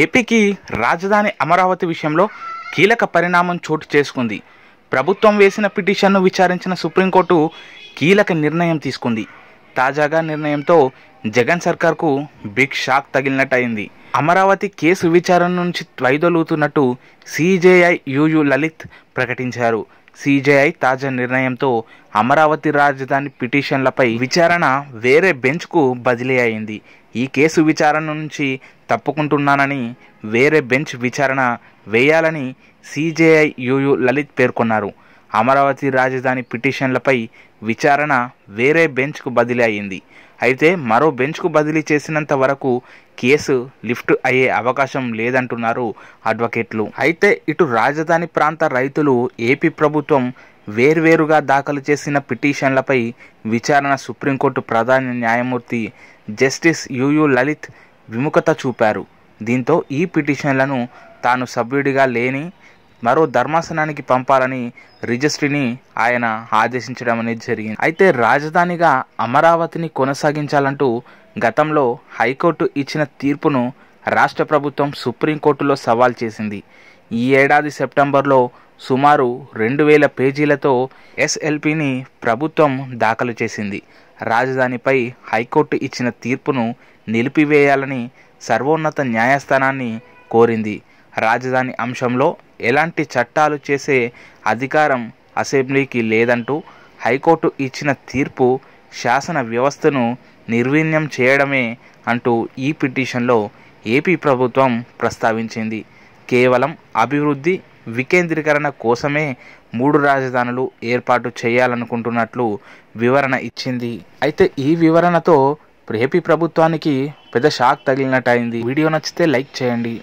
ఏపీకి రాజధాని అమరావతి విషయంలో కీలక పరిణామం చోటు చేసుకుంది ప్రభుత్వం వేసిన పిటిషన్ను విచారించిన సుప్రీంకోర్టు కీలక నిర్ణయం తీసుకుంది తాజాగా నిర్ణయంతో జగన్ సర్కార్కు బిగ్ షాక్ తగిలినట్టయింది అమరావతి కేసు విచారణ నుంచి త్వైదొలుగుతున్నట్టు సిజేఐ యూయు లలిత్ ప్రకటించారు సిజేఐ తాజా నిర్ణయంతో అమరావతి రాజధాని పిటిషన్లపై విచారణ వేరే బెంచ్కు బదిలీ అయింది ఈ కేసు విచారణ నుంచి తప్పుకుంటున్నానని వేరే బెంచ్ విచారణ వేయాలని సిజేఐ యూయు లలిత్ పేర్కొన్నారు అమరావతి రాజధాని పిటిషన్లపై విచారణ వేరే బెంచ్కు బదిలీ అయింది అయితే మరో బెంచ్కు బదిలీ చేసినంత వరకు కేసు లిఫ్ట్ అయ్యే అవకాశం లేదంటున్నారు అడ్వకేట్లు అయితే ఇటు రాజధాని ప్రాంత రైతులు ఏపీ ప్రభుత్వం వేర్వేరుగా దాఖలు చేసిన పిటిషన్లపై విచారణ సుప్రీంకోర్టు ప్రధాన న్యాయమూర్తి జస్టిస్ యుయు లలిత్ విముఖత చూపారు దీంతో ఈ పిటిషన్లను తాను సభ్యుడిగా లేని మరో ధర్మాసనానికి పంపాలని రిజిస్ట్రీని ఆయన ఆదేశించడం అనేది జరిగింది అయితే రాజధానిగా అమరావతిని కొనసాగించాలంటూ గతంలో హైకోర్టు ఇచ్చిన తీర్పును రాష్ట్ర ప్రభుత్వం సుప్రీంకోర్టులో సవాల్ చేసింది ఈ ఏడాది సెప్టెంబర్లో సుమారు రెండు వేల పేజీలతో ఎస్ఎల్పిని ప్రభుత్వం దాఖలు చేసింది రాజధానిపై హైకోర్టు ఇచ్చిన తీర్పును నిలిపివేయాలని సర్వోన్నత న్యాయస్థానాన్ని కోరింది రాజధాని అంశంలో ఎలాంటి చట్టాలు చేసే అధికారం అసెంబ్లీకి లేదంటూ హైకోర్టు ఇచ్చిన తీర్పు శాసన వ్యవస్థను నిర్వీణ్యం చేయడమే అంటూ ఈ పిటిషన్లో ఏపీ ప్రభుత్వం ప్రస్తావించింది కేవలం అభివృద్ధి వికేంద్రీకరణ కోసమే మూడు రాజధానులు ఏర్పాటు చేయాలనుకుంటున్నట్లు వివరణ ఇచ్చింది అయితే ఈ వివరణతో ఏపీ ప్రభుత్వానికి పెద్ద షాక్ తగిలినట్టయింది వీడియో నచ్చితే లైక్ చేయండి